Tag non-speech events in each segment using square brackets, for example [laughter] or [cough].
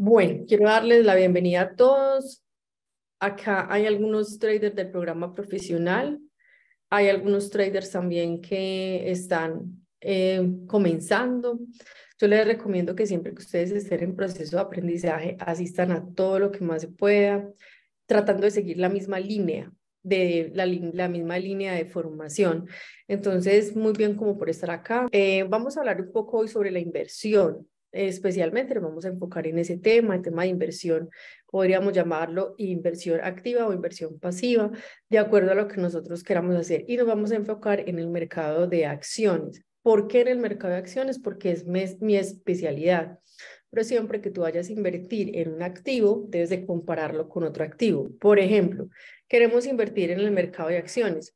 Bueno, quiero darles la bienvenida a todos. Acá hay algunos traders del programa profesional. Hay algunos traders también que están eh, comenzando. Yo les recomiendo que siempre que ustedes estén en proceso de aprendizaje, asistan a todo lo que más se pueda, tratando de seguir la misma línea de la, misma línea de formación. Entonces, muy bien como por estar acá. Eh, vamos a hablar un poco hoy sobre la inversión especialmente nos vamos a enfocar en ese tema, el tema de inversión, podríamos llamarlo inversión activa o inversión pasiva, de acuerdo a lo que nosotros queramos hacer. Y nos vamos a enfocar en el mercado de acciones. ¿Por qué en el mercado de acciones? Porque es mi, especialidad. Pero siempre que tú vayas a invertir en un activo, debes de compararlo con otro activo. Por ejemplo, queremos invertir en el mercado de acciones.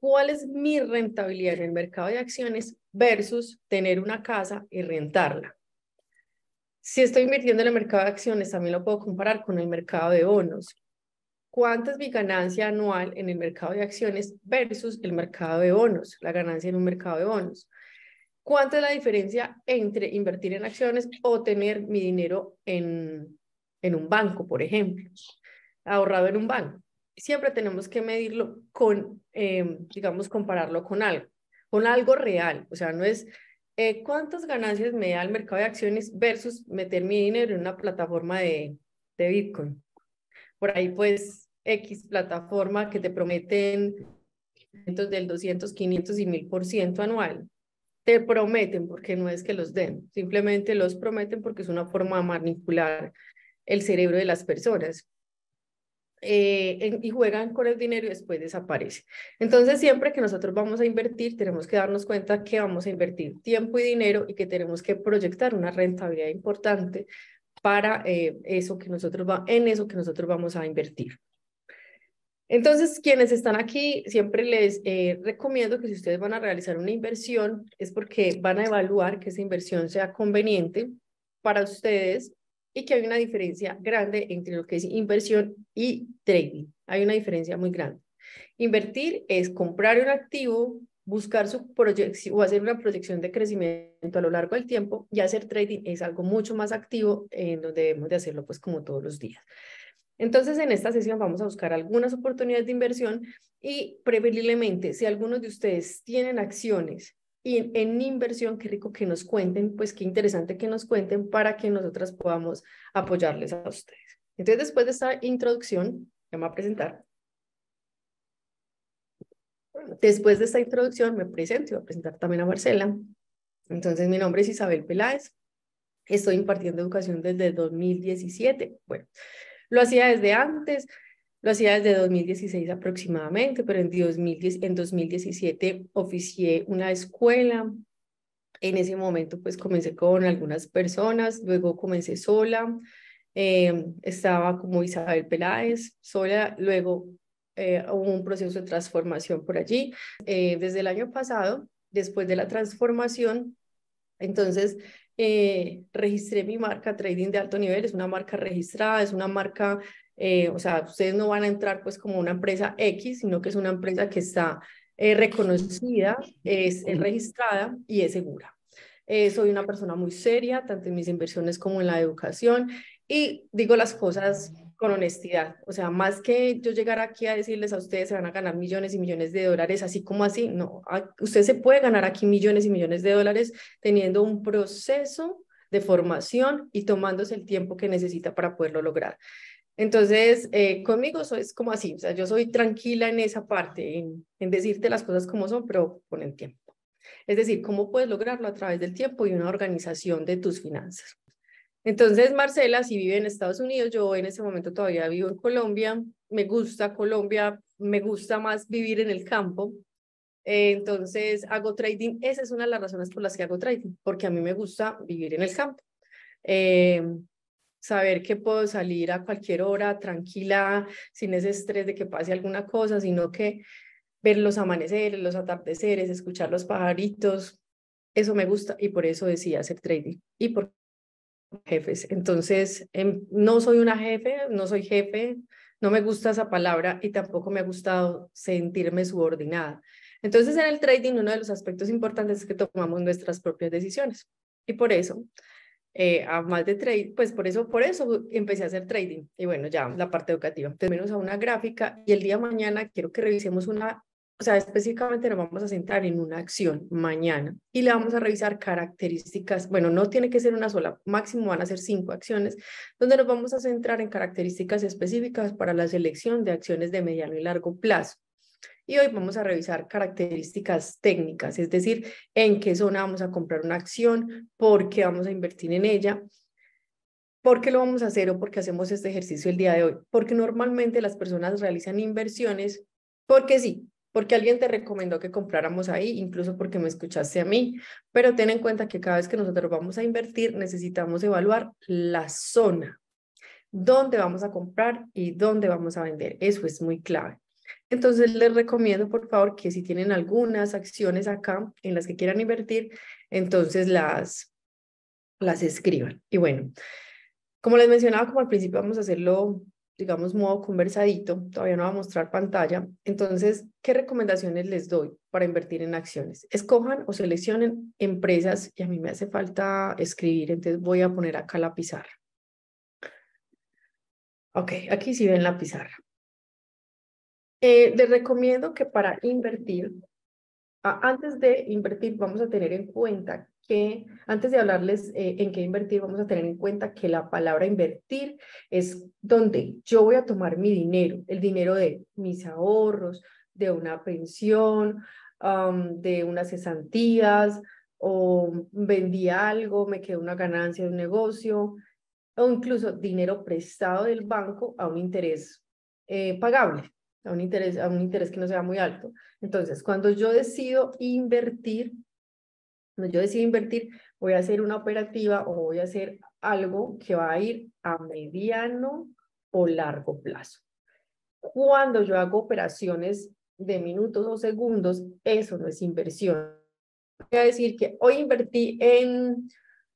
¿Cuál es mi rentabilidad en el mercado de acciones versus tener una casa y rentarla? Si estoy invirtiendo en el mercado de acciones, también lo puedo comparar con el mercado de bonos. ¿Cuánta es mi ganancia anual en el mercado de acciones versus el mercado de bonos? La ganancia en un mercado de bonos. ¿Cuánta es la diferencia entre invertir en acciones o tener mi dinero en, en un banco, por ejemplo? Ahorrado en un banco. Siempre tenemos que medirlo con, eh, digamos, compararlo con algo, con algo real. O sea, no es eh, ¿cuántas ganancias me da el mercado de acciones versus meter mi dinero en una plataforma de, de Bitcoin? Por ahí pues X plataforma que te prometen del 200, 500 y 1000% anual. Te prometen porque no es que los den, simplemente los prometen porque es una forma de manipular el cerebro de las personas. Eh, y juegan con el dinero y después desaparece. Entonces, siempre que nosotros vamos a invertir, tenemos que darnos cuenta que vamos a invertir tiempo y dinero y que tenemos que proyectar una rentabilidad importante para eh, eso que nosotros en eso que nosotros vamos a invertir. Entonces, quienes están aquí, siempre les eh, recomiendo que si ustedes van a realizar una inversión, es porque van a evaluar que esa inversión sea conveniente para ustedes y que hay una diferencia grande entre lo que es inversión y trading. Hay una diferencia muy grande. Invertir es comprar un activo, buscar su proyección o hacer una proyección de crecimiento a lo largo del tiempo y hacer trading es algo mucho más activo en donde debemos de hacerlo pues como todos los días. Entonces, en esta sesión vamos a buscar algunas oportunidades de inversión y preferiblemente, si algunos de ustedes tienen acciones y en inversión, qué rico que nos cuenten, pues qué interesante que nos cuenten para que nosotras podamos apoyarles a ustedes. Entonces, después de esta introducción, me voy a presentar. Después de esta introducción, me presento y voy a presentar también a Marcela. Entonces, mi nombre es Isabel Peláez. Estoy impartiendo educación desde 2017. Bueno, lo hacía desde antes, lo hacía desde 2016 aproximadamente, pero en, 2017 oficié una escuela. En ese momento pues comencé con algunas personas, luego comencé sola. Em, estaba como Isabel Peláez, sola, luego eh, hubo un proceso de transformación por allí. Eh, desde el año pasado, después de la transformación, entonces eh, registré mi marca Trading de Alto Nivel, es una marca registrada, es una marca eh, o sea, ustedes no van a entrar pues como una empresa X, sino que es una empresa que está eh, reconocida, es, registrada y es segura. Eh, soy una persona muy seria, tanto en mis inversiones como en la educación, y digo las cosas con honestidad. O sea, más que yo llegar aquí a decirles a ustedes se van a ganar millones y millones de dólares, así como así, no, ah, usted se puede ganar aquí millones y millones de dólares teniendo un proceso de formación y tomándose el tiempo que necesita para poderlo lograr. Entonces, eh, conmigo soy, es como así, o sea, yo soy tranquila en esa parte, en, decirte las cosas como son, pero con el tiempo. Es decir, cómo puedes lograrlo a través del tiempo y una organización de tus finanzas. Entonces, Marcela, si vive en Estados Unidos, yo en ese momento todavía vivo en Colombia, me gusta Colombia, me gusta más vivir en el campo, eh, entonces hago trading. Esa es una de las razones por las que hago trading, porque a mí me gusta vivir en el campo. Eh, saber que puedo salir a cualquier hora tranquila, sin ese estrés de que pase alguna cosa, sino que ver los amaneceres, los atardeceres, escuchar los pajaritos, eso me gusta y por eso decía hacer trading y por jefes. Entonces, em, no soy una jefe, no soy jefe, no me gusta esa palabra y tampoco me ha gustado sentirme subordinada. Entonces, en el trading uno de los aspectos importantes es que tomamos nuestras propias decisiones y por eso eh, a más de trade, pues por eso, por eso empecé a hacer trading y bueno, ya la parte educativa, menos a una gráfica y el día mañana quiero que revisemos una, o sea, específicamente nos vamos a centrar en una acción mañana y le vamos a revisar características, bueno, no tiene que ser una sola, máximo van a ser cinco acciones, donde nos vamos a centrar en características específicas para la selección de acciones de mediano y largo plazo y hoy vamos a revisar características técnicas, es decir, en qué zona vamos a comprar una acción, por qué vamos a invertir en ella, por qué lo vamos a hacer o por qué hacemos este ejercicio el día de hoy. Porque normalmente las personas realizan inversiones porque sí, porque alguien te recomendó que compráramos ahí, incluso porque me escuchaste a mí, pero ten en cuenta que cada vez que nosotros vamos a invertir necesitamos evaluar la zona, dónde vamos a comprar y dónde vamos a vender. Eso es muy clave. Entonces les recomiendo, por favor, que si tienen algunas acciones acá en las que quieran invertir, entonces las, las escriban. Y bueno, como les mencionaba, como al principio vamos a hacerlo, digamos, modo conversadito, todavía no va a mostrar pantalla. Entonces, ¿qué recomendaciones les doy para invertir en acciones? Escojan o seleccionen empresas, y a mí me hace falta escribir, entonces voy a poner acá la pizarra. Ok, aquí sí ven la pizarra. Eh, les recomiendo que para invertir, antes de invertir, vamos a tener en cuenta que, antes de hablarles eh, en qué invertir, vamos a tener en cuenta que la palabra invertir es donde yo voy a tomar mi dinero, el dinero de mis ahorros, de una pensión, de unas cesantías, o vendí algo, me quedó una ganancia de un negocio, o incluso dinero prestado del banco a un interés eh, pagable a un interés, a un interés que no sea muy alto. Entonces, cuando yo decido invertir, cuando yo decido invertir, voy a hacer una operativa o voy a hacer algo que va a ir a mediano o largo plazo. Cuando yo hago operaciones de minutos o segundos, eso no es inversión. Voy a decir que hoy invertí en,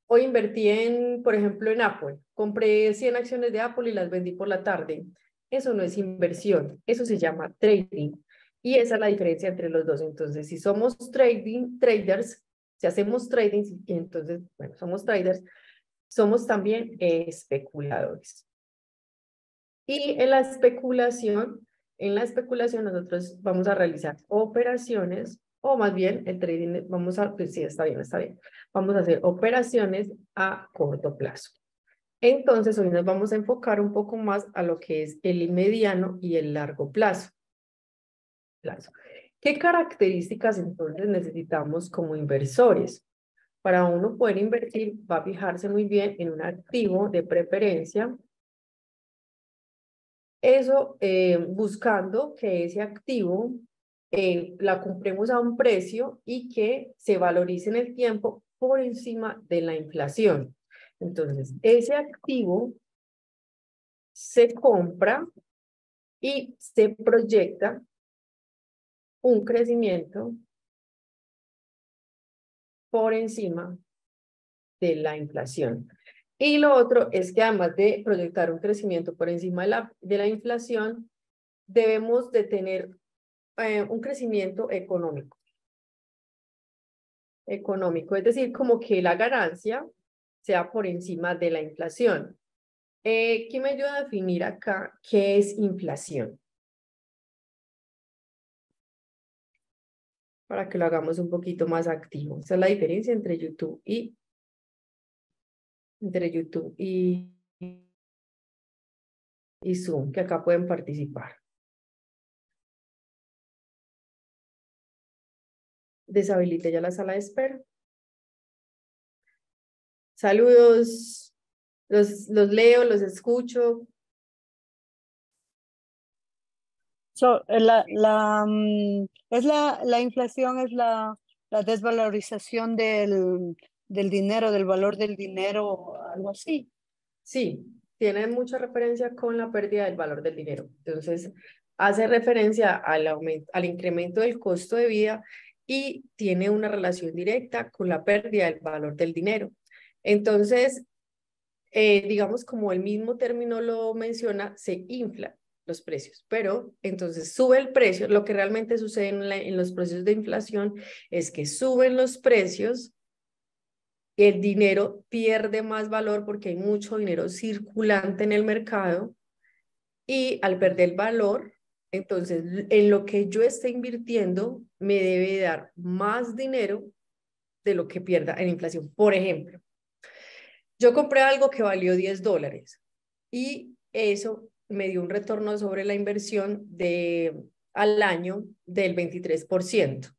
hoy invertí en, por ejemplo, en Apple. Compré 100 acciones de Apple y las vendí por la tarde. Eso no es inversión, eso se llama trading. Y esa es la diferencia entre los dos. Entonces, si somos trading, traders, si hacemos trading, entonces, bueno, somos traders, somos también especuladores. Y en la especulación, en la especulación nosotros vamos a realizar operaciones o más bien el trading, vamos a, pues sí, está bien, está bien, vamos a hacer operaciones a corto plazo. Entonces, hoy nos vamos a enfocar un poco más a lo que es el mediano y el largo plazo. ¿Qué características entonces necesitamos como inversores? Para uno poder invertir, va a fijarse muy bien en un activo de preferencia. Eso eh, buscando que ese activo eh, la compremos a un precio y que se valorice en el tiempo por encima de la inflación. Entonces, ese activo se compra y se proyecta un crecimiento por encima de la inflación. Y lo otro es que además de proyectar un crecimiento por encima de la, inflación, debemos de tener eh, un crecimiento económico. Económico, es decir, como que la ganancia sea por encima de la inflación. Eh, ¿Qué me ayuda a definir acá qué es inflación? Para que lo hagamos un poquito más activo. Esa es la diferencia entre YouTube y entre YouTube y Zoom, que acá pueden participar. Deshabilite ya la sala de espera. Saludos, los, los leo, los escucho. Eh, la, mm, es la, la inflación es la, la desvalorización del, del dinero, del valor del dinero, algo así. Sí, tiene mucha referencia con la pérdida del valor del dinero. Entonces, hace referencia al, aumento, al incremento del costo de vida y tiene una relación directa con la pérdida del valor del dinero. Entonces, eh, digamos, como el mismo término lo menciona, se infla los precios, pero entonces sube el precio. Lo que realmente sucede en, los procesos de inflación es que suben los precios, el dinero pierde más valor porque hay mucho dinero circulante en el mercado y al perder valor, entonces en lo que yo esté invirtiendo me debe dar más dinero de lo que pierda en inflación. Por ejemplo, yo compré algo que valió 10 dólares y eso me dio un retorno sobre la inversión de, al año del 23%,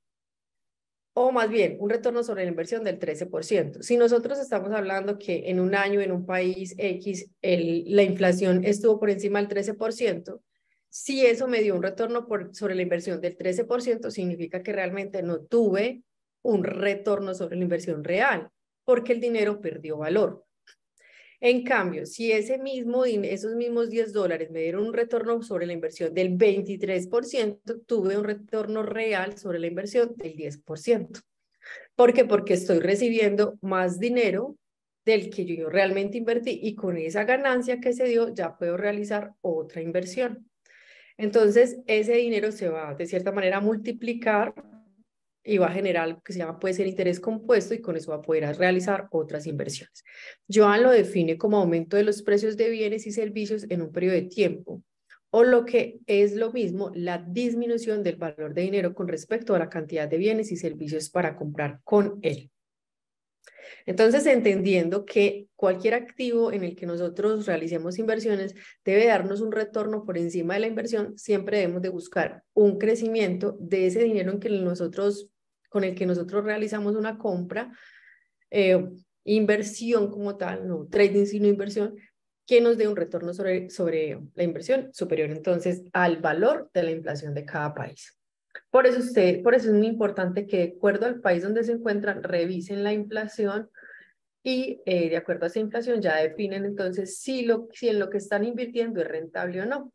o más bien un retorno sobre la inversión del 13%. Si nosotros estamos hablando que en un año en un país X la inflación estuvo por encima del 13%, si eso me dio un retorno sobre la inversión del 13%, significa que realmente no tuve un retorno sobre la inversión real, porque el dinero perdió valor. En cambio, si ese mismo, esos mismos 10 dólares me dieron un retorno sobre la inversión del 23%, tuve un retorno real sobre la inversión del 10%. ¿Por qué? Porque estoy recibiendo más dinero del que yo realmente invertí y con esa ganancia que se dio ya puedo realizar otra inversión. Entonces, ese dinero se va de cierta manera a multiplicar y va a generar algo que se llama, puede ser interés compuesto y con eso va a poder realizar otras inversiones. Joan lo define como aumento de los precios de bienes y servicios en un periodo de tiempo o lo que es lo mismo, la disminución del valor de dinero con respecto a la cantidad de bienes y servicios para comprar con él. Entonces, entendiendo que cualquier activo en el que nosotros realicemos inversiones debe darnos un retorno por encima de la inversión, siempre debemos de buscar un crecimiento de ese dinero en que nosotros, con el que nosotros realizamos una compra, eh, inversión como tal, no trading sino inversión, que nos dé un retorno sobre la inversión superior entonces al valor de la inflación de cada país. Por eso, usted, por eso es muy importante que, de acuerdo al país donde se encuentran, revisen la inflación y eh, de acuerdo a esa inflación ya definen entonces si, lo, si en lo que están invirtiendo es rentable o no.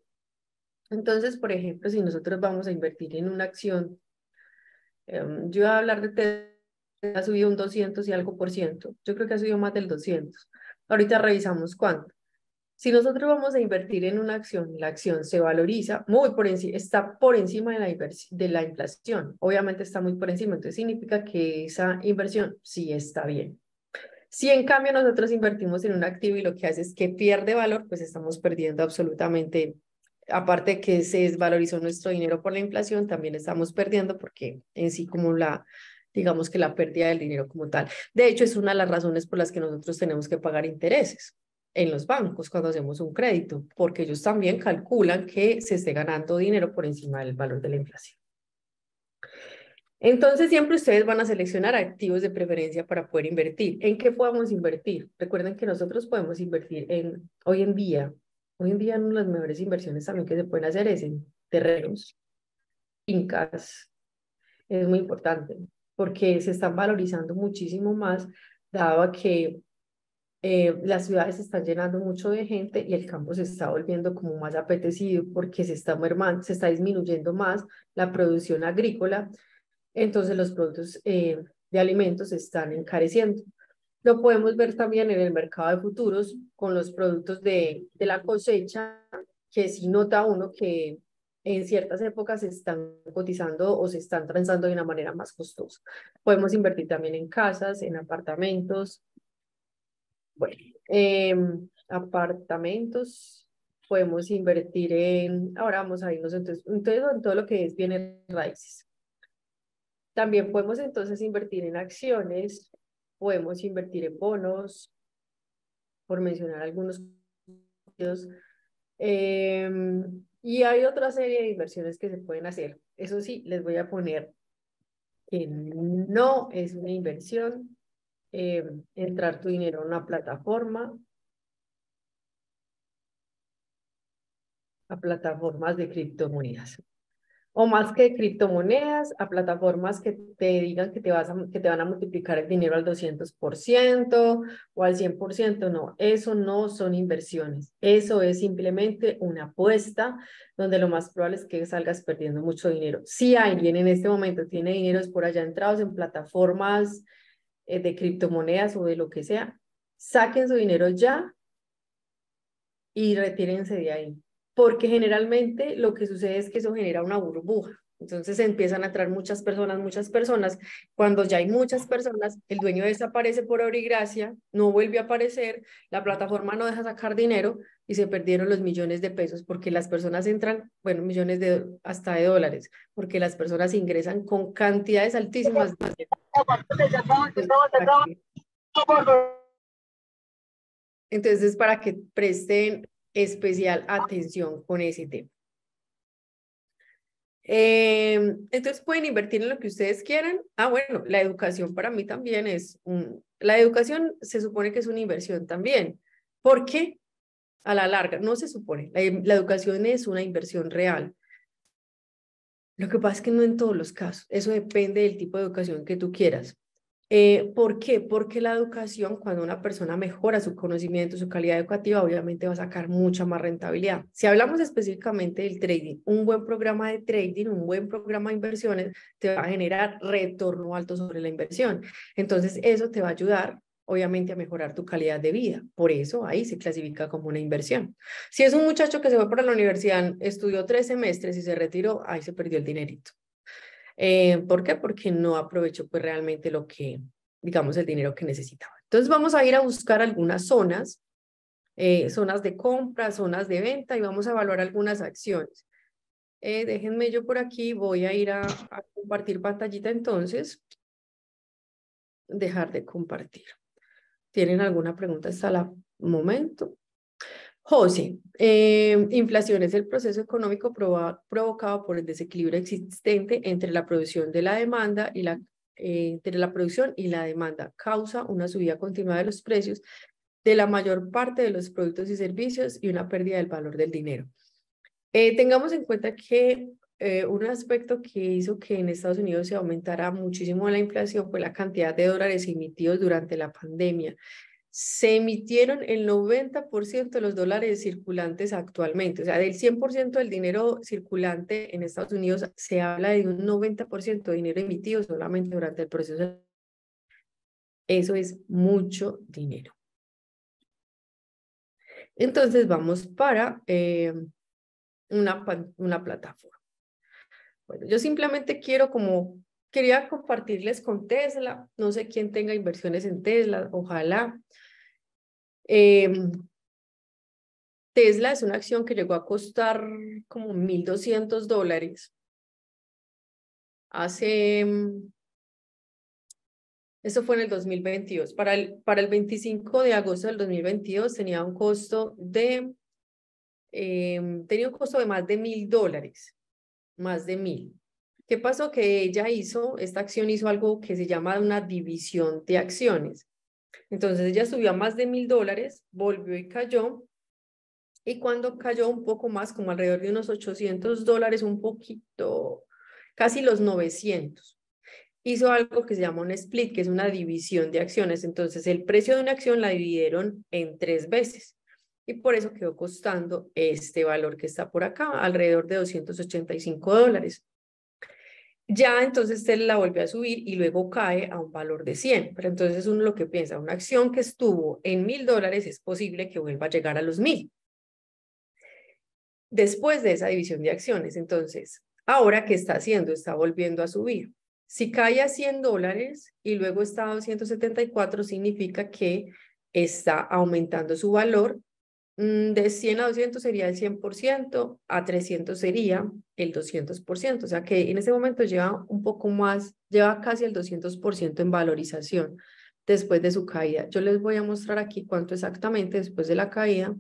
Entonces, por ejemplo, si nosotros vamos a invertir en una acción, em, yo voy a hablar de Tesla, ha subido un 200 y algo por ciento, yo creo que ha subido más del 200. Ahorita revisamos cuánto. Si nosotros vamos a invertir en una acción, y la acción se valoriza muy por encima, está por encima de la, de la inflación. Obviamente está muy por encima, entonces significa que esa inversión sí está bien. Si en cambio nosotros invertimos en un activo y lo que hace es que pierde valor, pues estamos perdiendo absolutamente, aparte que se desvalorizó nuestro dinero por la inflación, también estamos perdiendo porque en sí como la, digamos que la pérdida del dinero como tal. De hecho, es una de las razones por las que nosotros tenemos que pagar intereses en los bancos cuando hacemos un crédito, porque ellos también calculan que se esté ganando dinero por encima del valor de la inflación. Entonces siempre ustedes van a seleccionar activos de preferencia para poder invertir. ¿En qué podemos invertir? Recuerden que nosotros podemos invertir en, hoy en día, hoy en día una de las mejores inversiones también que se pueden hacer es en terrenos, fincas. Es muy importante porque se están valorizando muchísimo más, dado que eh, las ciudades están llenando mucho de gente y el campo se está volviendo como más apetecido porque se está, se está disminuyendo más la producción agrícola, entonces los productos eh, de alimentos se están encareciendo. Lo podemos ver también en el mercado de futuros con los productos de, la cosecha, que si nota uno que en ciertas épocas se están cotizando o se están transando de una manera más costosa. Podemos invertir también en casas, en apartamentos, bueno, em, apartamentos, podemos invertir en, ahora vamos a irnos entonces, entonces en todo lo que es bienes raíces. También podemos entonces invertir en acciones, podemos invertir en bonos, por mencionar algunos. Em, y hay otra serie de inversiones que se pueden hacer. Eso sí, les voy a poner que no es una inversión, eh, entrar tu dinero a una plataforma, a plataformas de criptomonedas. O más que criptomonedas, a plataformas que te digan que te, vas que te van a multiplicar el dinero al 200% o al 100%. No, eso no son inversiones. Eso es simplemente una apuesta donde lo más probable es que salgas perdiendo mucho dinero. Si alguien en este momento tiene dinero es por allá entrados en plataformas eh, de criptomonedas o de lo que sea, saquen su dinero ya y retírense de ahí. Porque generalmente lo que sucede es que eso genera una burbuja. Entonces empiezan a traer muchas personas, muchas personas. Cuando ya hay muchas personas, el dueño desaparece por y gracia no vuelve a aparecer, la plataforma no deja sacar dinero, y se perdieron los millones de pesos porque las personas entran, bueno, millones de hasta de dólares, porque las personas ingresan con cantidades altísimas. Entonces, para que presten especial atención con ese tema. Eh, entonces pueden invertir en lo que ustedes quieran. Ah, bueno, la educación para mí también es un, la educación se supone que es una inversión también, ¿por qué? a la larga, no se supone, la, educación es una inversión real. Lo que pasa es que no en todos los casos, eso depende del tipo de educación que tú quieras. Eh, ¿Por qué? Porque la educación, cuando una persona mejora su conocimiento, su calidad educativa, obviamente va a sacar mucha más rentabilidad. Si hablamos específicamente del trading, un buen programa de trading, un buen programa de inversiones, te va a generar retorno alto sobre la inversión. Entonces, eso te va a ayudar obviamente a mejorar tu calidad de vida. Por eso ahí se clasifica como una inversión. Si es un muchacho que se fue para la universidad, estudió tres semestres y se retiró, ahí se perdió el dinerito. Eh, ¿Por qué? Porque no aprovechó pues realmente lo que, digamos, el dinero que necesitaba. Entonces vamos a ir a buscar algunas zonas, eh, zonas de compra, zonas de venta y vamos a evaluar algunas acciones. Eh, déjenme yo por aquí, voy a ir a, a compartir pantallita entonces. Dejar de compartir. ¿Tienen alguna pregunta hasta el momento? José, em, inflación es el proceso económico provocado por el desequilibrio existente entre la producción de la demanda y la eh, entre la producción y la demanda causa una subida continua de los precios de la mayor parte de los productos y servicios y una pérdida del valor del dinero. Eh, tengamos en cuenta que eh, un aspecto que hizo que en Estados Unidos se aumentara muchísimo la inflación fue la cantidad de dólares emitidos durante la pandemia. Se emitieron el 90% de los dólares circulantes actualmente, o sea, del 100% del dinero circulante en Estados Unidos se habla de un 90% de dinero emitido solamente durante el proceso. Eso es mucho dinero. Entonces vamos para eh, una, una plataforma. Bueno, yo simplemente quiero como, quería compartirles con Tesla, no sé quién tenga inversiones en Tesla, ojalá. Em, Tesla es una acción que llegó a costar como 1.200 dólares. Hace, em, eso fue en el 2022. Para el, para el 25 de agosto del 2022 tenía un costo de, em, tenía un costo de más de 1.000 dólares más de mil. ¿Qué pasó? Que ella hizo, esta acción hizo algo que se llama una división de acciones. Entonces ella subió a más de mil dólares, volvió y cayó. Y cuando cayó un poco más, como alrededor de unos 800 dólares, un poquito, casi los 900, hizo algo que se llama un split, que es una división de acciones. Entonces el precio de una acción la dividieron en tres veces y por eso quedó costando este valor que está por acá, alrededor de 285 dólares. Ya entonces él la volvió a subir y luego cae a un valor de 100. Pero entonces uno lo que piensa, una acción que estuvo en mil dólares es posible que vuelva a llegar a los mil. Después de esa división de acciones, entonces, ahora ¿qué está haciendo? Está volviendo a subir. Si cae a 100 dólares y luego está a 274, significa que está aumentando su valor Mm, de 100 a 200 sería el 100%, a 300 sería el 200%, o sea que en ese momento lleva un poco más, lleva casi el 200% en valorización después de su caída. Yo les voy a mostrar aquí cuánto exactamente después de la caída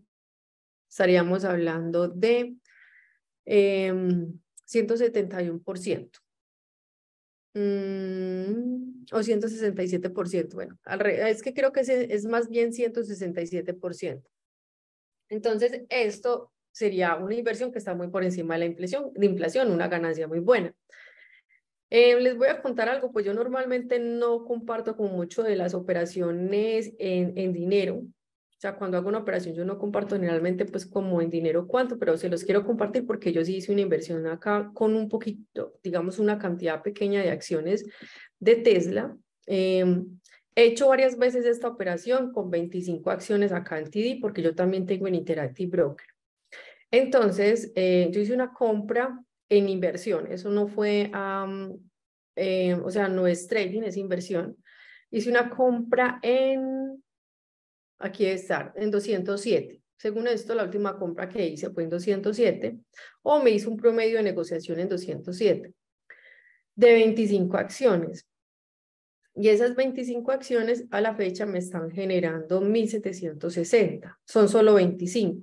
estaríamos hablando de 171% em, mm, o 167%. Bueno, es que creo que es, es más bien 167%. Entonces, esto sería una inversión que está muy por encima de la inflación, de inflación una ganancia muy buena. Eh, les voy a contar algo, pues yo normalmente no comparto con mucho de las operaciones en, dinero. O sea, cuando hago una operación yo no comparto generalmente pues como en dinero cuánto, pero se los quiero compartir porque yo sí hice una inversión acá con un poquito, digamos una cantidad pequeña de acciones de Tesla. Em, He hecho varias veces esta operación con 25 acciones acá en TD porque yo también tengo en Interactive Broker. Entonces, eh, yo hice una compra en inversión. Eso no fue, eh, o sea, no es trading, es inversión. Hice una compra en, aquí debe estar, en 207. Según esto, la última compra que hice fue en 207 o me hizo un promedio de negociación en 207 de 25 acciones. Y esas 25 acciones a la fecha me están generando 1.760. Son solo 25.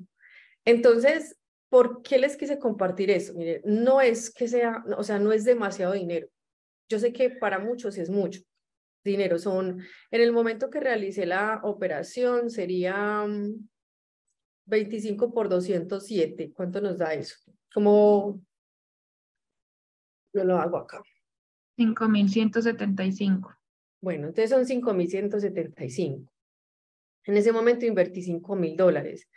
Entonces, ¿por qué les quise compartir eso? Mire, no es que sea, o sea, no es demasiado dinero. Yo sé que para muchos es mucho dinero. Son, en el momento que realicé la operación, sería 25 mm, por 207. ¿Cuánto nos da eso? Como, yo lo hago acá. 5.175. Bueno, entonces son 5.175. En ese momento invertí 5.000 dólares.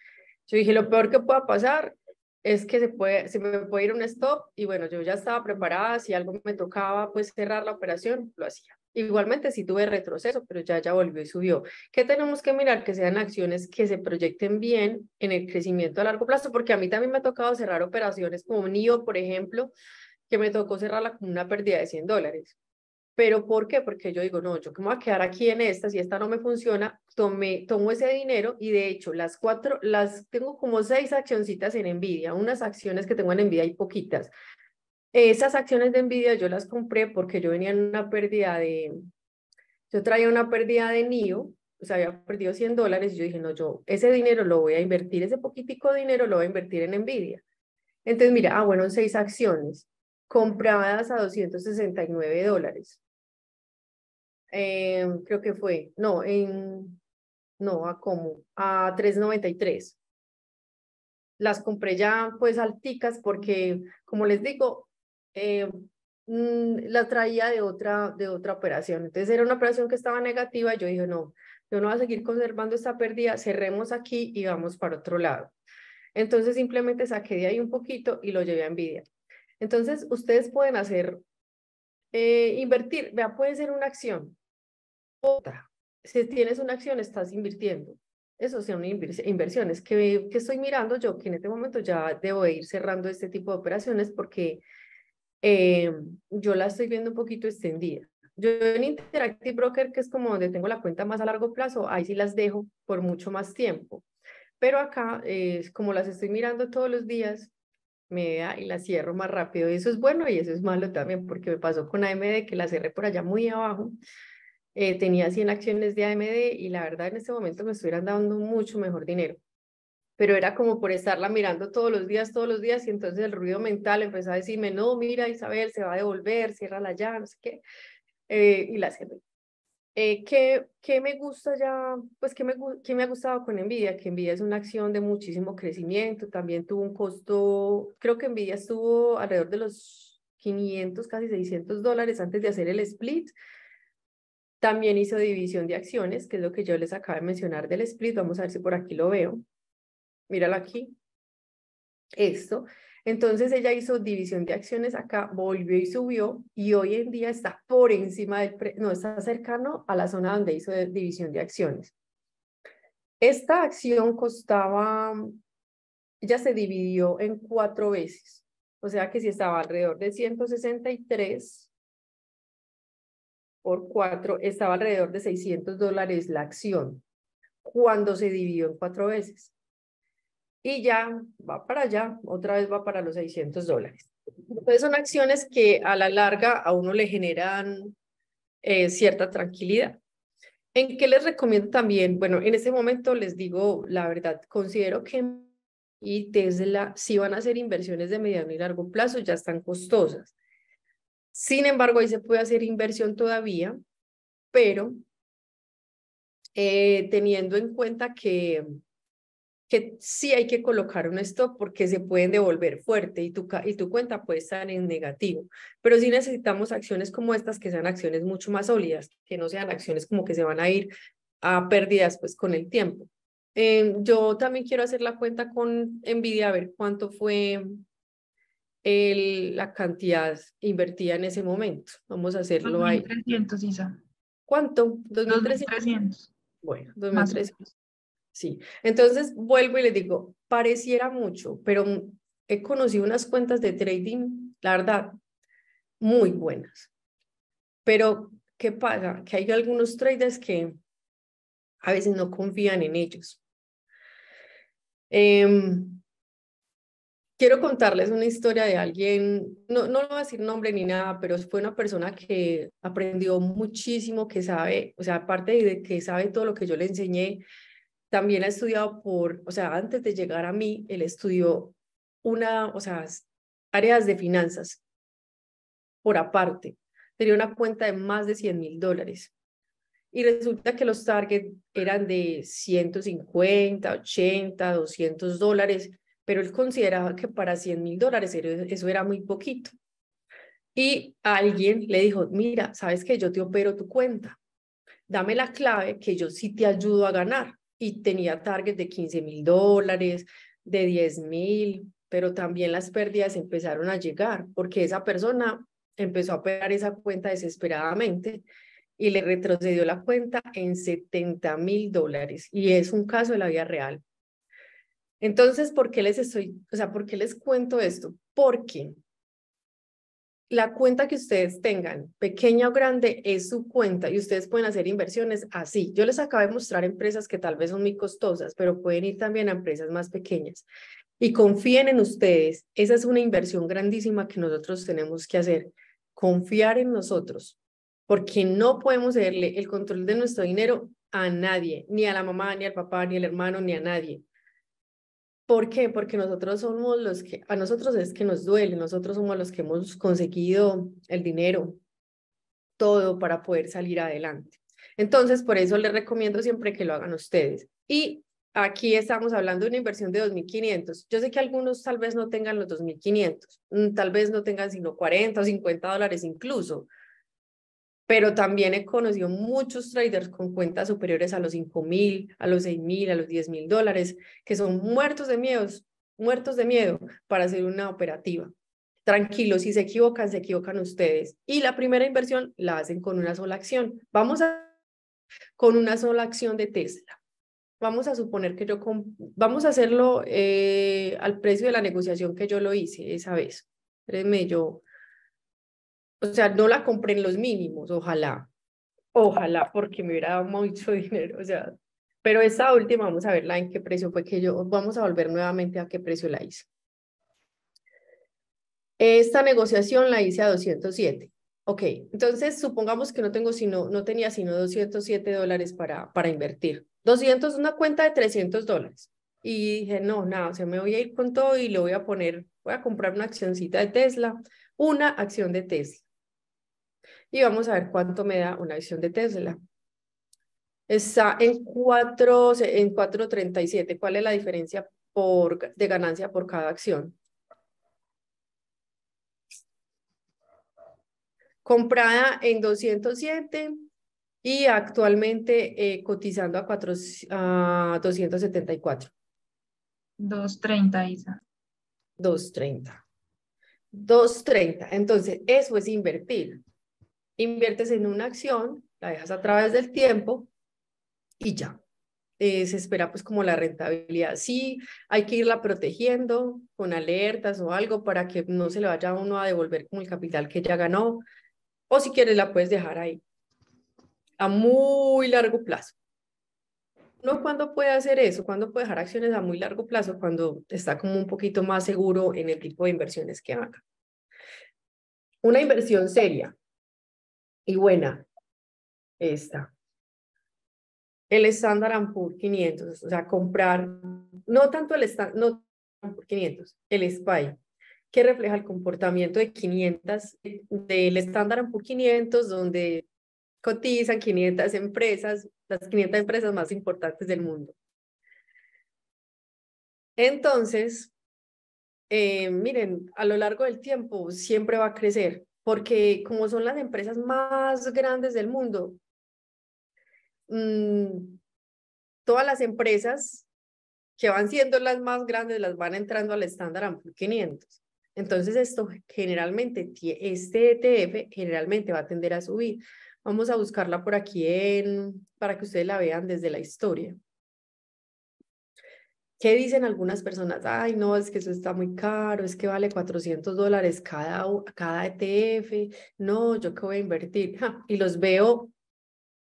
Yo dije, lo peor que pueda pasar es que se, puede, se me puede ir un stop y bueno, yo ya estaba preparada, si algo me tocaba pues cerrar la operación, lo hacía. Igualmente si tuve retroceso, pero ya ya volvió y subió. ¿Qué tenemos que mirar? Que sean acciones que se proyecten bien en el crecimiento a largo plazo, porque a mí también me ha tocado cerrar operaciones como NIO, por ejemplo, que me tocó cerrarla con una pérdida de 100 dólares. Pero ¿por qué? Porque yo digo, no, yo que me voy a quedar aquí en esta, si esta no me funciona, tomé, tomo ese dinero y de hecho las cuatro, las tengo como seis accioncitas en envidia, unas acciones que tengo en envidia y poquitas. Esas acciones de envidia yo las compré porque yo venía en una pérdida de, yo traía una pérdida de NIO, o sea, había perdido 100 dólares y yo dije, no, yo ese dinero lo voy a invertir, ese poquitico dinero lo voy a invertir en envidia. Entonces, mira, ah, bueno, seis acciones compradas a 269 dólares. Em, creo que fue, no, en, no, a cómo, a 393. Las compré ya pues alticas porque, como les digo, eh, mm, la traía de otra, de otra operación. Entonces era una operación que estaba negativa. Yo dije, no, yo no voy a seguir conservando esta pérdida, cerremos aquí y vamos para otro lado. Entonces simplemente saqué de ahí un poquito y lo llevé a envidia entonces, ustedes pueden hacer, eh, invertir, vea, puede ser una acción. Otra, si tienes una acción, estás invirtiendo. Eso son inversiones que, estoy mirando yo, que en este momento ya debo ir cerrando este tipo de operaciones porque eh, yo la estoy viendo un poquito extendida. Yo en Interactive Broker, que es como donde tengo la cuenta más a largo plazo, ahí sí las dejo por mucho más tiempo. Pero acá, eh, como las estoy mirando todos los días, y la cierro más rápido. Y eso es bueno y eso es malo también, porque me pasó con AMD que la cerré por allá muy abajo. Eh, tenía 100 acciones de AMD y la verdad en ese momento me estuvieran dando mucho mejor dinero. Pero era como por estarla mirando todos los días, todos los días, y entonces el ruido mental empezó a decirme, no, mira Isabel, se va a devolver, cierra la ya, no sé qué. Eh, y la cerré. Eh, ¿qué, me gusta ya? Pues, ¿qué me, qué me ha gustado con envidia Que envidia es una acción de muchísimo crecimiento, también tuvo un costo, creo que envidia estuvo alrededor de los 500, casi 600 dólares antes de hacer el split. También hizo división de acciones, que es lo que yo les acabo de mencionar del split. Vamos a ver si por aquí lo veo. Míralo aquí. Esto. Entonces ella hizo división de acciones acá, volvió y subió y hoy en día está por encima del, precio, no, está cercano a la zona donde hizo división de acciones. Esta acción costaba, ya se dividió en cuatro veces, o sea que si estaba alrededor de 163 por cuatro, estaba alrededor de 600 dólares la acción cuando se dividió en cuatro veces y ya va para allá, otra vez va para los 600 dólares. Entonces son acciones que a la larga a uno le generan eh, cierta tranquilidad. ¿En qué les recomiendo también? Bueno, en este momento les digo la verdad, considero que y la si van a hacer inversiones de mediano y largo plazo, ya están costosas. Sin embargo, ahí se puede hacer inversión todavía, pero eh, teniendo en cuenta que que sí hay que colocar un stop porque se pueden devolver fuerte y tu, y tu cuenta puede estar en negativo. Pero sí necesitamos acciones como estas que sean acciones mucho más sólidas, que no sean acciones como que se van a ir a pérdidas pues con el tiempo. Eh, yo también quiero hacer la cuenta con envidia a ver cuánto fue el, la cantidad invertida en ese momento. Vamos a hacerlo ahí. 2300, Isa. ¿Cuánto? 2.300. Bueno, 2.300. Sí, entonces vuelvo y le digo, pareciera mucho, pero he conocido unas cuentas de trading, la verdad, muy buenas. Pero, ¿qué pasa? Que hay algunos traders que a veces no confían en ellos. Em, quiero contarles una historia de alguien, no, no voy a decir nombre ni nada, pero fue una persona que aprendió muchísimo, que sabe, o sea, aparte de que sabe todo lo que yo le enseñé, también ha estudiado por, o sea, antes de llegar a mí, él estudió una, o sea, áreas de finanzas por aparte. Tenía una cuenta de más de 100 mil dólares. Y resulta que los targets eran de 150, 80, 200 dólares, pero él consideraba que para 100 mil dólares eso era muy poquito. Y alguien le dijo, mira, sabes que yo te opero tu cuenta, dame la clave que yo sí te ayudo a ganar y tenía targets de 15 mil dólares, de 10 mil, pero también las pérdidas empezaron a llegar porque esa persona empezó a operar esa cuenta desesperadamente y le retrocedió la cuenta en 70 mil dólares y es un caso de la vida real. Entonces, ¿por qué les estoy, o sea, por qué les cuento esto? Porque la cuenta que ustedes tengan, pequeña o grande, es su cuenta y ustedes pueden hacer inversiones así. Yo les acabo de mostrar empresas que tal vez son muy costosas, pero pueden ir también a empresas más pequeñas. Y confíen en ustedes. Esa es una inversión grandísima que nosotros tenemos que hacer. Confiar en nosotros, porque no podemos darle el control de nuestro dinero a nadie, ni a la mamá, ni al papá, ni al hermano, ni a nadie. ¿Por qué? Porque nosotros somos los que, a nosotros es que nos duele, nosotros somos los que hemos conseguido el dinero, todo para poder salir adelante. Entonces, por eso les recomiendo siempre que lo hagan ustedes. Y aquí estamos hablando de una inversión de 2.500. Yo sé que algunos tal vez no tengan los 2.500, mm, tal vez no tengan sino 40 o 50 dólares incluso, pero también he conocido muchos traders con cuentas superiores a los 5 mil, a los 6 mil, a los 10 mil dólares, que son muertos de miedos, muertos de miedo para hacer una operativa. Tranquilos, si se equivocan, se equivocan ustedes. Y la primera inversión la hacen con una sola acción. Vamos a con una sola acción de Tesla. Vamos a suponer que yo, vamos a hacerlo eh, al precio de la negociación que yo lo hice esa vez. Créeme, yo o sea, no la compré en los mínimos, ojalá. Ojalá, porque me hubiera dado mucho [laughs] dinero. O sea, pero esta última, vamos a verla en qué precio fue que yo, vamos a volver nuevamente a qué precio la hice. Esta negociación la hice a 207. Ok, entonces supongamos que no, tengo sino, no tenía sino 207 dólares para, para invertir. 200, una cuenta de 300 dólares. Y dije, no, nada, o sea, me voy a ir con todo y le voy a poner, voy a comprar una accioncita de Tesla, una acción de Tesla y vamos a ver cuánto me da una acción de Tesla. Está en en 4.37. ¿Cuál es la diferencia por, de ganancia por cada acción? Comprada en 207 y actualmente eh, cotizando a, a 274. 2.30, Isa. 2.30. 2.30. Entonces, eso es invertir inviertes en una acción, la dejas a través del tiempo y ya. Eh, se espera pues como la rentabilidad. Sí, hay que irla protegiendo con alertas o algo para que no se le vaya uno a devolver como el capital que ya ganó. O si quieres la puedes dejar ahí a muy largo plazo. no cuando puede hacer eso? ¿Cuándo puede dejar acciones a muy largo plazo? Cuando está como un poquito más seguro en el tipo de inversiones que haga. Una inversión seria, y buena. Esta. El Standard Poor's 500, o sea, comprar, no tanto el Standard, no 500, el SPY, que refleja el comportamiento de 500, del Standard Poor's 500, donde cotizan 500 empresas, las 500 empresas más importantes del mundo. Entonces, eh, miren, a lo largo del tiempo siempre va a crecer porque como son las empresas más grandes del mundo, mm, todas las empresas que van siendo las más grandes las van entrando al estándar amplio 500. Entonces esto generalmente, este ETF generalmente va a tender a subir. Vamos a buscarla por aquí para que ustedes la vean desde la historia. ¿Qué dicen algunas personas? Ay, no, es que eso está muy caro, es que vale 400 dólares cada, cada ETF. No, yo qué voy a invertir. y los veo,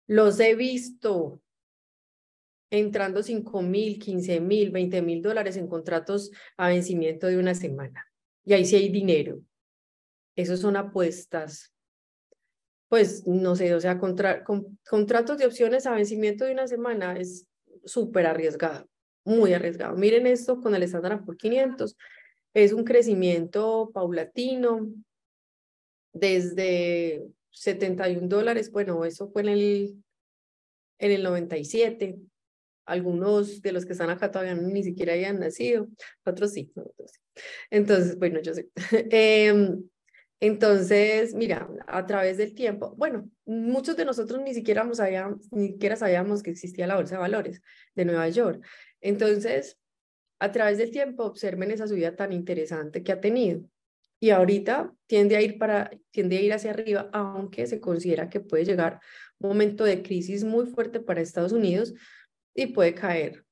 los he visto entrando 5 mil, 15 mil, 20 mil dólares en contratos a vencimiento de una semana. Y ahí sí hay dinero. Esos son apuestas. Pues no sé, o sea, contratos de opciones a vencimiento de una semana es súper arriesgado muy arriesgado. Miren esto con el estándar por 500. Es un crecimiento paulatino desde 71 dólares. Bueno, eso fue en el, en el 97. Algunos de los que están acá todavía ni siquiera habían nacido, otros sí, Entonces, bueno, yo sé. [laughs] Em, entonces, mira, a través del tiempo, bueno, muchos de nosotros ni siquiera, sabíamos, que existía la Bolsa de Valores de Nueva York. Entonces, a través del tiempo, observen esa subida tan interesante que ha tenido. Y ahorita tiende a ir, para, tiende a ir hacia arriba, aunque se considera que puede llegar un momento de crisis muy fuerte para Estados Unidos y puede caer.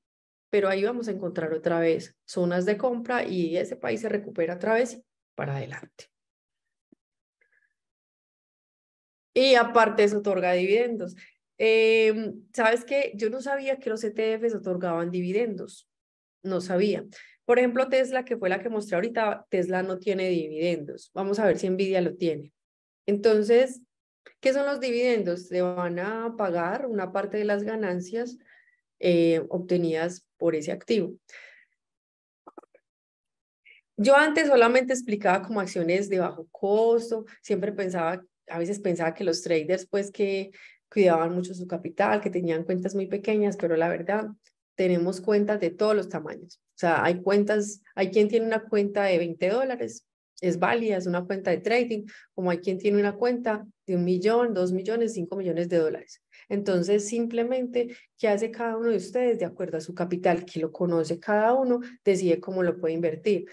Pero ahí vamos a encontrar otra vez zonas de compra y ese país se recupera otra vez para adelante. Y aparte se otorga dividendos. Eh, Sabes qué? yo no sabía que los ETFs otorgaban dividendos. No sabía. Por ejemplo, Tesla, que fue la que mostré ahorita, Tesla no tiene dividendos. Vamos a ver si Nvidia lo tiene. Entonces, ¿qué son los dividendos? Te van a pagar una parte de las ganancias eh, obtenidas por ese activo. Yo antes solamente explicaba como acciones de bajo costo, siempre pensaba a veces pensaba que los traders, pues que cuidaban mucho su capital, que tenían cuentas muy pequeñas, pero la verdad, tenemos cuentas de todos los tamaños. O sea, hay cuentas, hay quien tiene una cuenta de 20 dólares, es válida, es una cuenta de trading, como hay quien tiene una cuenta de un millón, dos millones, cinco millones de dólares. Entonces, simplemente, ¿qué hace cada uno de ustedes de acuerdo a su capital? Que lo conoce cada uno, decide cómo lo puede invertir.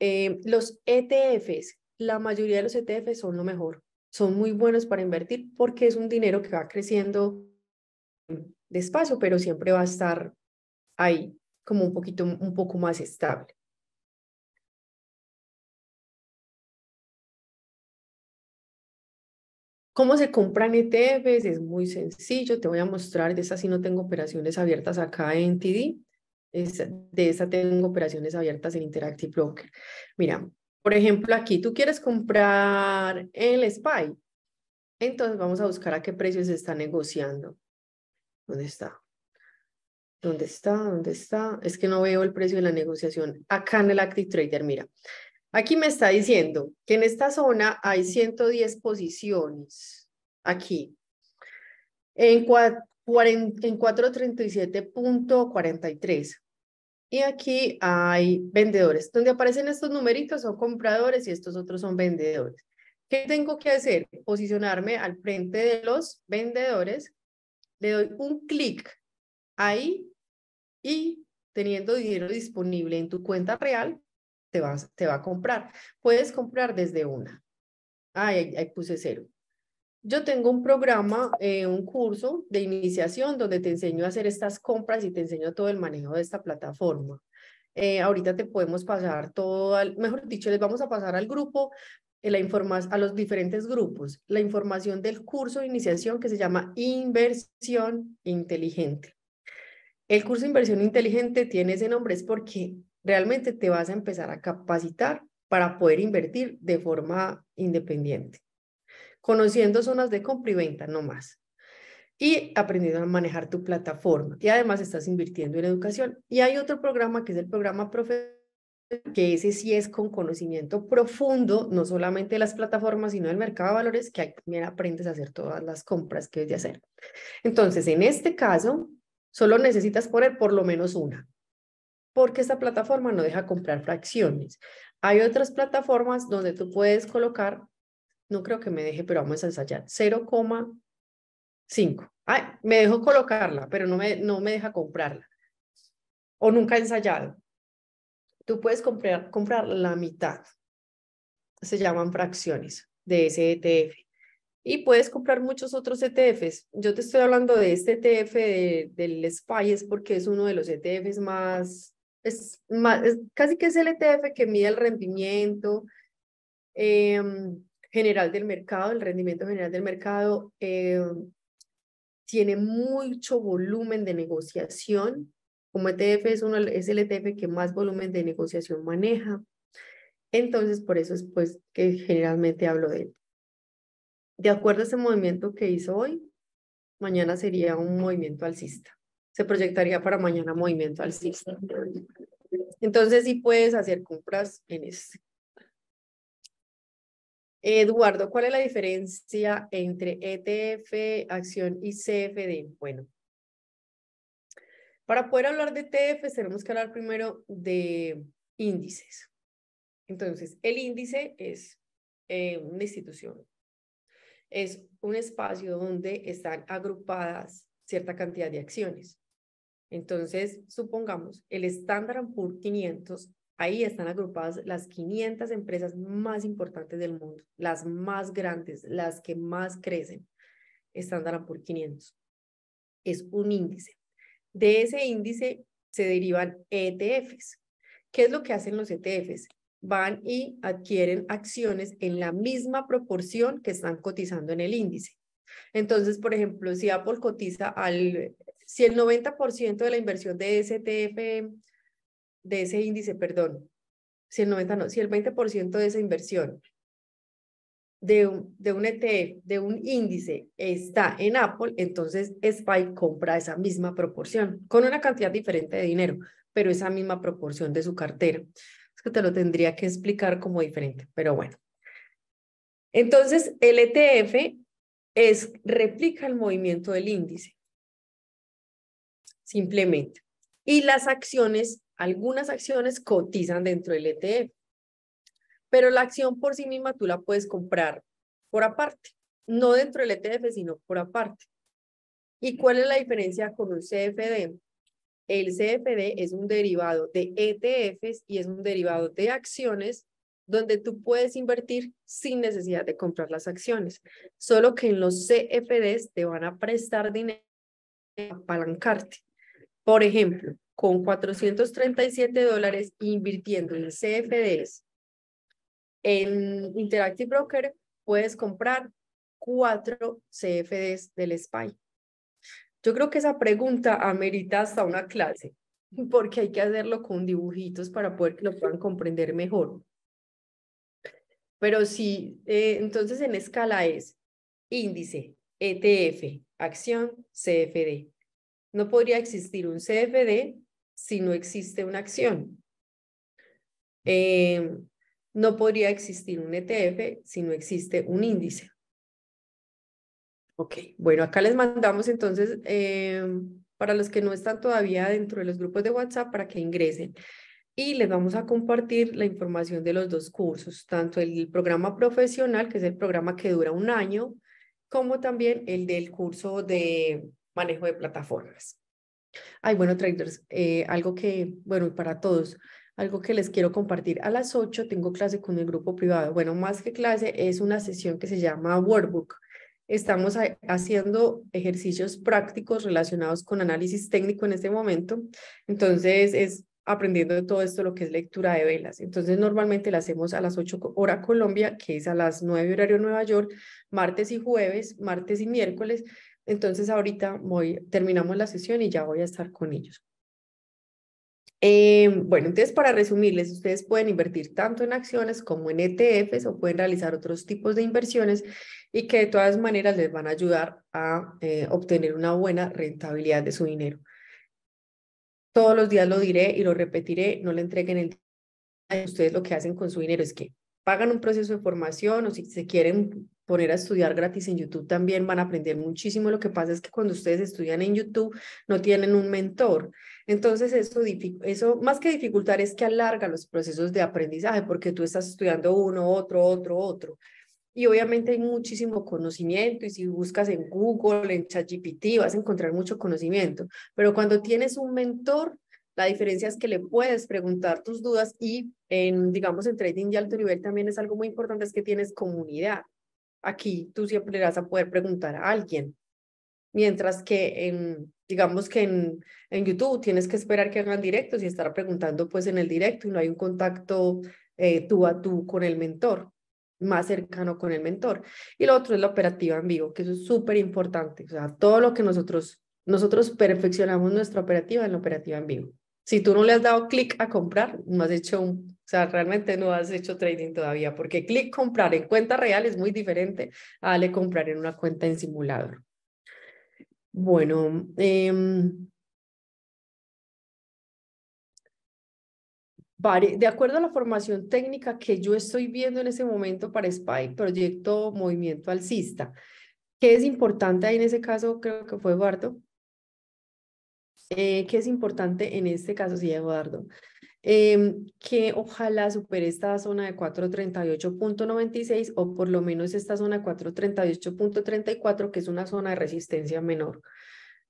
Eh, los ETFs, la mayoría de los ETFs son lo mejor son muy buenos para invertir porque es un dinero que va creciendo despacio, pero siempre va a estar ahí como un poquito, un poco más estable. ¿Cómo se compran ETFs? Es muy sencillo, te voy a mostrar, de esta sí no tengo operaciones abiertas acá en TD, de esta tengo operaciones abiertas en Interactive Broker. Mira, por ejemplo, aquí tú quieres comprar el SPY. Entonces vamos a buscar a qué precio se está negociando. ¿Dónde está? ¿Dónde está? ¿Dónde está? Es que no veo el precio de la negociación. Acá en el Active Trader, mira. Aquí me está diciendo que en esta zona hay 110 posiciones. Aquí. En en 437.43. Y aquí hay vendedores. Donde aparecen estos numeritos son compradores y estos otros son vendedores. ¿Qué tengo que hacer? Posicionarme al frente de los vendedores. Le doy un clic ahí y teniendo dinero disponible en tu cuenta real, te, vas, te va a comprar. Puedes comprar desde una. ahí puse cero. Yo tengo un programa, eh, un curso de iniciación donde te enseño a hacer estas compras y te enseño todo el manejo de esta plataforma. Eh, ahorita te podemos pasar todo, mejor dicho, les vamos a pasar al grupo, eh, la a los diferentes grupos, la información del curso de iniciación que se llama Inversión Inteligente. El curso de Inversión Inteligente tiene ese nombre, es porque realmente te vas a empezar a capacitar para poder invertir de forma independiente conociendo zonas de compra y venta, no más. Y aprendiendo a manejar tu plataforma. Y además estás invirtiendo en educación. Y hay otro programa que es el programa Profesional que ese sí es con conocimiento profundo, no solamente de las plataformas, sino del mercado de valores, que ahí también aprendes a hacer todas las compras que debes de hacer. Entonces, en este caso, solo necesitas poner por lo menos una, porque esta plataforma no deja comprar fracciones. Hay otras plataformas donde tú puedes colocar no creo que me deje, pero vamos a ensayar, 0,5. Ay, me dejo colocarla, pero no me, no me deja comprarla. O nunca he ensayado. Tú puedes comprar, comprar la mitad. Se llaman fracciones de ese ETF. Y puedes comprar muchos otros ETFs. Yo te estoy hablando de este ETF del SPY, es porque es uno de los ETFs más, más, casi que es el ETF que mide el rendimiento. Em, general del mercado, el rendimiento general del mercado, eh, tiene mucho volumen de negociación. Como ETF es, el ETF que más volumen de negociación maneja. Entonces, por eso es pues, que generalmente hablo de él. De acuerdo a ese movimiento que hizo hoy, mañana sería un movimiento alcista. Se proyectaría para mañana movimiento alcista. Entonces, sí puedes hacer compras en este. Eduardo, ¿cuál es la diferencia entre ETF, acción y CFD? Bueno, para poder hablar de ETF tenemos que hablar primero de índices. Entonces, el índice es eh, una institución, es un espacio donde están agrupadas cierta cantidad de acciones. Entonces, supongamos, el Standard por 500 Ahí están agrupadas las 500 empresas más importantes del mundo, las más grandes, las que más crecen. Están Standard por 500. Es un índice. De ese índice se derivan ETFs. ¿Qué es lo que hacen los ETFs? Van y adquieren acciones en la misma proporción que están cotizando en el índice. Entonces, por ejemplo, si Apple cotiza al, si el 90% de la inversión de ese ETF de ese índice, perdón, si el 90 no, si el 20% de esa inversión de un, ETF, e de un índice está en Apple, entonces Spike compra esa misma proporción, con una cantidad diferente de dinero, pero esa misma proporción de su cartera. Es que te lo tendría que explicar como diferente, pero bueno. Entonces, el ETF es, replica el movimiento del índice, simplemente. Y las acciones algunas acciones cotizan dentro del ETF, pero la acción por sí misma tú la puedes comprar por aparte, no dentro del ETF, sino por aparte. ¿Y cuál es la diferencia con un CFD? El CFD es un derivado de ETFs y es un derivado de acciones donde tú puedes invertir sin necesidad de comprar las acciones. Solo que en los CFDs te van a prestar dinero para apalancarte. Por ejemplo, con 437 dólares invirtiendo en CFDs. En Interactive Broker puedes comprar cuatro CFDs del SPY. Yo creo que esa pregunta amerita hasta una clase, porque hay que hacerlo con dibujitos para poder que lo puedan comprender mejor. Pero sí, eh, entonces en escala es índice, ETF, acción, CFD. No podría existir un CFD si no existe una acción. Eh, no podría existir un ETF si no existe un índice. Ok, bueno, acá les mandamos entonces, eh, para los que no están todavía dentro de los grupos de WhatsApp, para que ingresen. Y les vamos a compartir la información de los dos cursos, tanto el programa profesional, que es el programa que dura un año, como también el del curso de manejo de plataformas. Ay, bueno, traders, eh, algo que, bueno, para todos, algo que les quiero compartir. A las 8 tengo clase con el grupo privado. Bueno, más que clase, es una sesión que se llama Workbook. Estamos haciendo ejercicios prácticos relacionados con análisis técnico en este momento. Entonces, es aprendiendo de todo esto lo que es lectura de velas. Entonces normalmente la hacemos a las 8 hora Colombia, que es a las 9 horario Nueva York, martes y jueves, martes y miércoles. Entonces ahorita voy, terminamos la sesión y ya voy a estar con ellos. Eh, bueno, entonces para resumirles, ustedes pueden invertir tanto en acciones como en ETFs o pueden realizar otros tipos de inversiones y que de todas maneras les van a ayudar a eh, obtener una buena rentabilidad de su dinero todos los días lo diré y lo repetiré, no le entreguen el ustedes lo que hacen con su dinero es que pagan un proceso de formación o si se quieren poner a estudiar gratis en YouTube también van a aprender muchísimo. Lo que pasa es que cuando ustedes estudian en YouTube no tienen un mentor. Entonces eso, eso más que dificultar es que alarga los procesos de aprendizaje porque tú estás estudiando uno, otro, otro, otro y obviamente hay muchísimo conocimiento y si buscas en Google, en ChatGPT, vas a encontrar mucho conocimiento, pero cuando tienes un mentor, la diferencia es que le puedes preguntar tus dudas y en, digamos, en trading de alto nivel también es algo muy importante, es que tienes comunidad. Aquí tú siempre vas a poder preguntar a alguien, mientras que en, digamos que en, en YouTube tienes que esperar que hagan directos y estar preguntando pues en el directo y no hay un contacto eh, tú a tú con el mentor más cercano con el mentor. Y lo otro es la operativa en vivo, que eso es súper importante. O sea, todo lo que nosotros, nosotros perfeccionamos nuestra operativa en la operativa en vivo. Si tú no le has dado clic a comprar, no has hecho un, o sea, realmente no has hecho trading todavía, porque clic comprar en cuenta real es muy diferente a le comprar en una cuenta en simulador. Bueno, em, de acuerdo a la formación técnica que yo estoy viendo en ese momento para SPY, proyecto movimiento alcista. ¿Qué es importante ahí en ese caso? Creo que fue Eduardo. Eh, ¿Qué es importante en este caso? Sí, Eduardo. Em, que ojalá supere esta zona de 438.96 o por lo menos esta zona de 438.34, que es una zona de resistencia menor.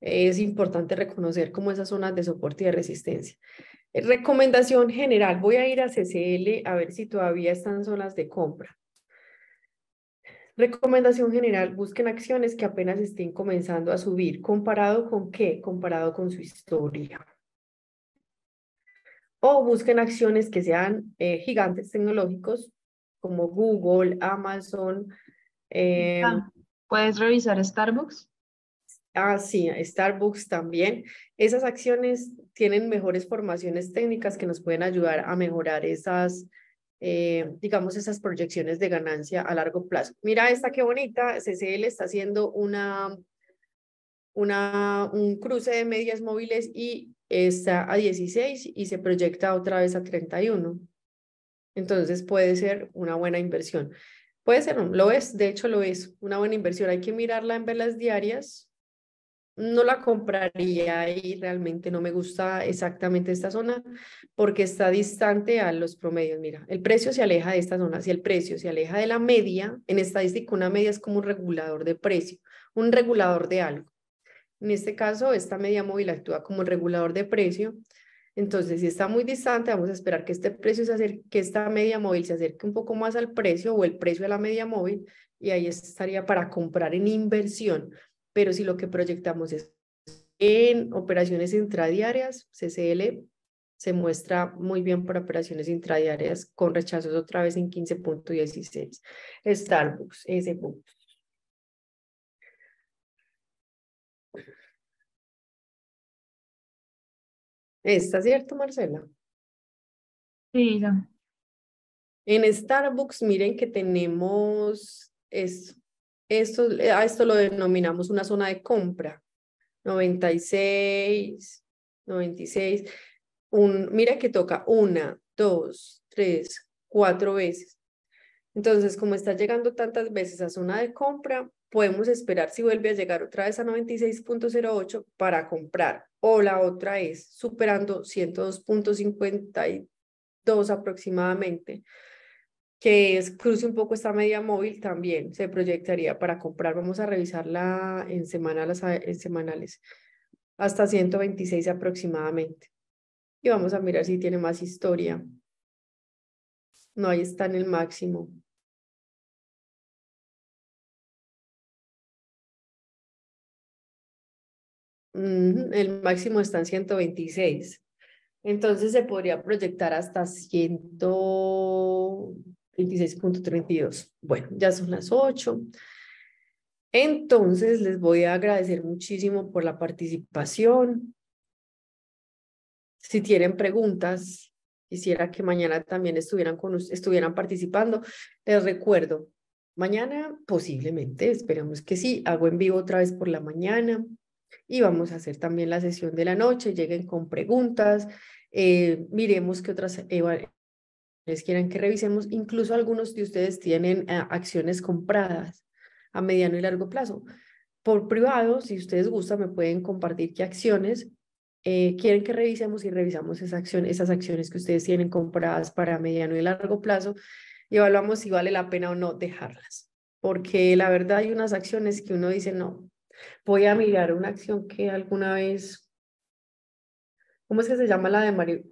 es importante reconocer como esas zonas de soporte y de resistencia. Recomendación general, voy a ir a CCL a ver si todavía están zonas de compra. Recomendación general, busquen acciones que apenas estén comenzando a subir. ¿Comparado con qué? Comparado con su historia. O busquen acciones que sean eh, gigantes tecnológicos como Google, Amazon. Em, ah, ¿Puedes revisar Starbucks? Ah, sí, Starbucks también. Esas acciones tienen mejores formaciones técnicas que nos pueden ayudar a mejorar esas, eh, digamos, esas proyecciones de ganancia a largo plazo. Mira esta qué bonita, CCL está haciendo una, una, un cruce de medias móviles y está a 16 y se proyecta otra vez a 31. Entonces puede ser una buena inversión. Puede ser, lo es, de hecho lo es, una buena inversión. Hay que mirarla en velas diarias, no la compraría y realmente no me gusta exactamente esta zona porque está distante a los promedios. Mira, el precio se aleja de esta zona. Si el precio se aleja de la media, en estadística una media es como un regulador de precio, un regulador de algo. En este caso, esta media móvil actúa como el regulador de precio. Entonces, si está muy distante, vamos a esperar que este precio se acerque, que esta media móvil se acerque un poco más al precio o el precio de la media móvil y ahí estaría para comprar en inversión pero si lo que proyectamos es en operaciones intradiarias, CCL se muestra muy bien para operaciones intradiarias con rechazos otra vez en 15.16. Starbucks, ese punto. ¿Está cierto, Marcela? Sí, ya. En Starbucks, miren que tenemos esto. Esto, eh, a esto lo denominamos una zona de compra. 96, 96. Un, mira que toca una, dos, tres, cuatro veces. Entonces, como está llegando tantas veces a zona de compra, podemos esperar si vuelve a llegar otra vez a 96.08 para comprar. O la otra es superando 102.52 aproximadamente que cruce un poco esta media móvil también se proyectaría para comprar. Vamos a revisarla en, semanales, en semanales, hasta 126 aproximadamente. Y vamos a mirar si tiene más historia. No, ahí está en el máximo. El máximo está en 126. Entonces se podría proyectar hasta 100, 26.32. Bueno, ya son las 8. Entonces, les voy a agradecer muchísimo por la participación. Si tienen preguntas, quisiera que mañana también estuvieran, con, estuvieran participando. Les recuerdo, mañana posiblemente, esperamos que sí, hago en vivo otra vez por la mañana y vamos a hacer también la sesión de la noche. Lleguen con preguntas, eh, miremos qué otras Quieren que revisemos, incluso algunos de ustedes tienen eh, acciones compradas a mediano y largo plazo. Por privado, si ustedes gustan, me pueden compartir qué acciones eh, quieren que revisemos y revisamos esa acción, esas acciones que ustedes tienen compradas para mediano y largo plazo y evaluamos si vale la pena o no dejarlas. Porque la verdad hay unas acciones que uno dice, no, voy a mirar una acción que alguna vez, ¿cómo es que se llama la de Mario?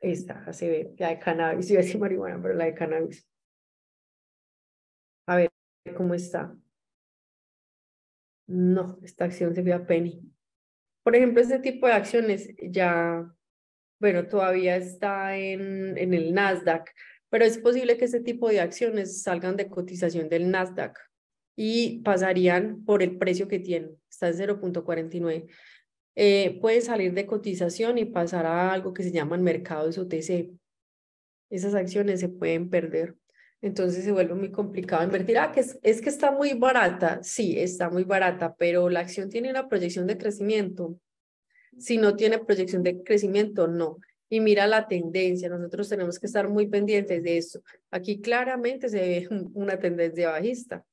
esta, ve, la de cannabis, iba a decir marihuana, pero la de cannabis. A ver cómo está. No, esta acción se vio a penny. Por ejemplo, este tipo de acciones ya, bueno, todavía está en, en el Nasdaq, pero es posible que este tipo de acciones salgan de cotización del Nasdaq y pasarían por el precio que tienen, está en 0.49. Eh, pueden salir de cotización y pasar a algo que se llama mercado mercado OTC. Esas acciones se pueden perder. Entonces se vuelve muy complicado invertir. Ah, que es, que está muy barata. Sí, está muy barata, pero la acción tiene una proyección de crecimiento. Si no tiene proyección de crecimiento, no y mira la tendencia. Nosotros tenemos que estar muy pendientes de eso. Aquí claramente se ve [laughs] una tendencia bajista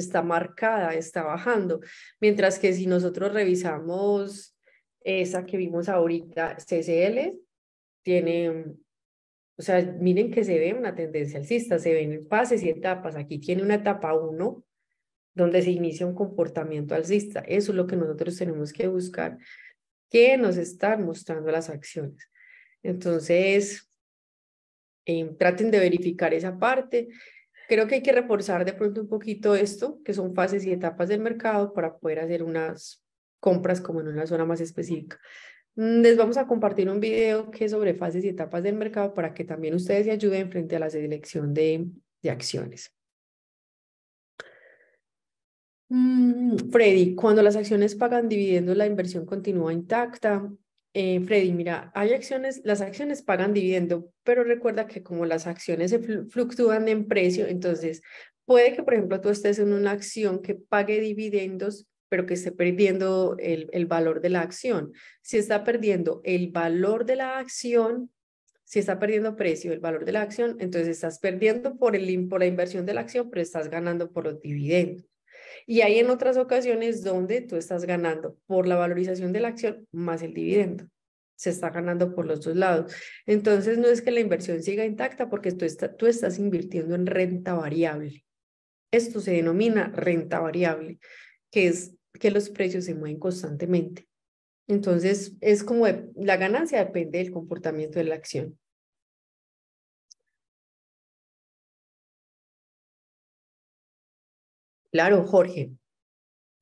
está marcada, está bajando. Mientras que si nosotros revisamos esa que vimos ahorita, CCL, tiene, o sea, miren que se ve una tendencia alcista, se ven pases y etapas. Aquí tiene una etapa 1 donde se inicia un comportamiento alcista. Eso es lo que nosotros tenemos que buscar, ¿Qué nos están mostrando las acciones. Entonces, em, traten de verificar esa parte. Creo que hay que reforzar de pronto un poquito esto, que son fases y etapas del mercado para poder hacer unas compras como en una zona más específica. Mm, les vamos a compartir un video que es sobre fases y etapas del mercado para que también ustedes se ayuden frente a la selección de, de acciones. Mm, Freddy, cuando las acciones pagan dividendos, la inversión continúa intacta. Eh, Freddy, mira, hay acciones, las acciones pagan dividendo, pero recuerda que como las acciones se fluctúan en precio, entonces puede que, por ejemplo, tú estés en una acción que pague dividendos, pero que esté perdiendo el, valor de la acción. Si está perdiendo el valor de la acción, si está perdiendo precio, el valor de la acción, entonces estás perdiendo por, el, por la inversión de la acción, pero estás ganando por los dividendos. Y hay en otras ocasiones donde tú estás ganando por la valorización de la acción más el dividendo. Se está ganando por los dos lados. Entonces, no es que la inversión siga intacta porque tú, tú estás invirtiendo en renta variable. Esto se denomina renta variable, que es que los precios se mueven constantemente. Entonces, es como la ganancia depende del comportamiento de la acción. Claro, Jorge.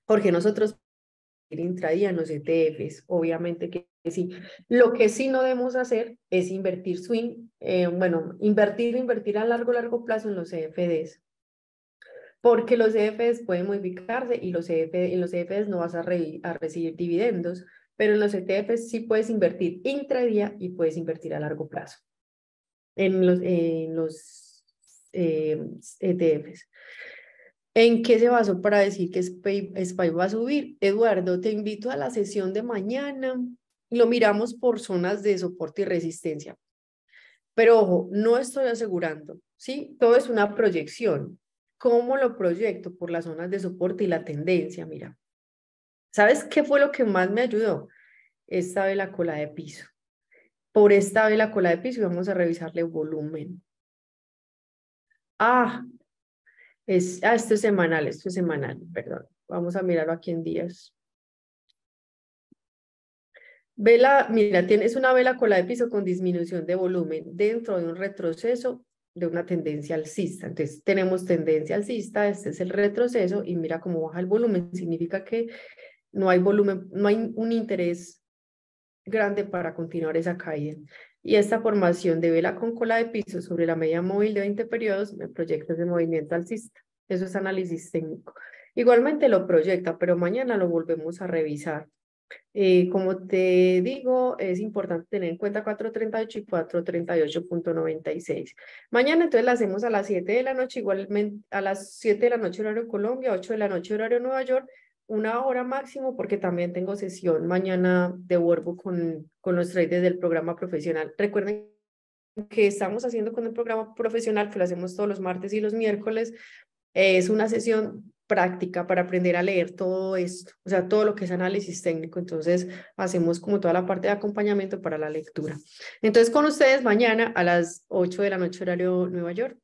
Jorge, nosotros intradía en los ETFs, obviamente que sí. Lo que sí no debemos hacer es invertir swing, eh, bueno, invertir, invertir a largo, largo plazo en los CFDs, e porque los CFDs e pueden modificarse y los e en los CFDs no vas a, recibir dividendos, pero en los ETFs sí puedes invertir intradía y puedes invertir a largo plazo en los, en los ETFs. Eh, ¿En qué se basó para decir que Spy, va a subir? Eduardo, te invito a la sesión de mañana. Lo miramos por zonas de soporte y resistencia. Pero ojo, no estoy asegurando, ¿sí? Todo es una proyección. ¿Cómo lo proyecto? Por las zonas de soporte y la tendencia, mira. ¿Sabes qué fue lo que más me ayudó? Esta la cola de piso. Por esta la cola de piso vamos a revisarle volumen. Ah, es, ah, esto es semanal, esto es semanal, perdón. Vamos a mirarlo aquí en días. Vela, mira, tienes una vela cola de piso con disminución de volumen dentro de un retroceso de una tendencia alcista. Entonces, tenemos tendencia alcista, este es el retroceso y mira cómo baja el volumen. Significa que no hay volumen, no hay un interés grande para continuar esa caída y esta formación de vela con cola de piso sobre la media móvil de 20 periodos me proyecta ese movimiento alcista. Eso es análisis técnico. Igualmente lo proyecta, pero mañana lo volvemos a revisar. Eh, como te digo, es importante tener en cuenta 438 y 438.96. Mañana entonces la hacemos a las 7 de la noche, igualmente a las 7 de la noche horario Colombia, 8 de la noche horario Nueva York una hora máximo porque también tengo sesión mañana de vuelvo con, con los traders del programa profesional. Recuerden que estamos haciendo con el programa profesional, que lo hacemos todos los martes y los miércoles, eh, es una sesión práctica para aprender a leer todo esto, o sea, todo lo que es análisis técnico. Entonces, hacemos como toda la parte de acompañamiento para la lectura. Entonces, con ustedes mañana a las 8 de la noche horario Nueva York.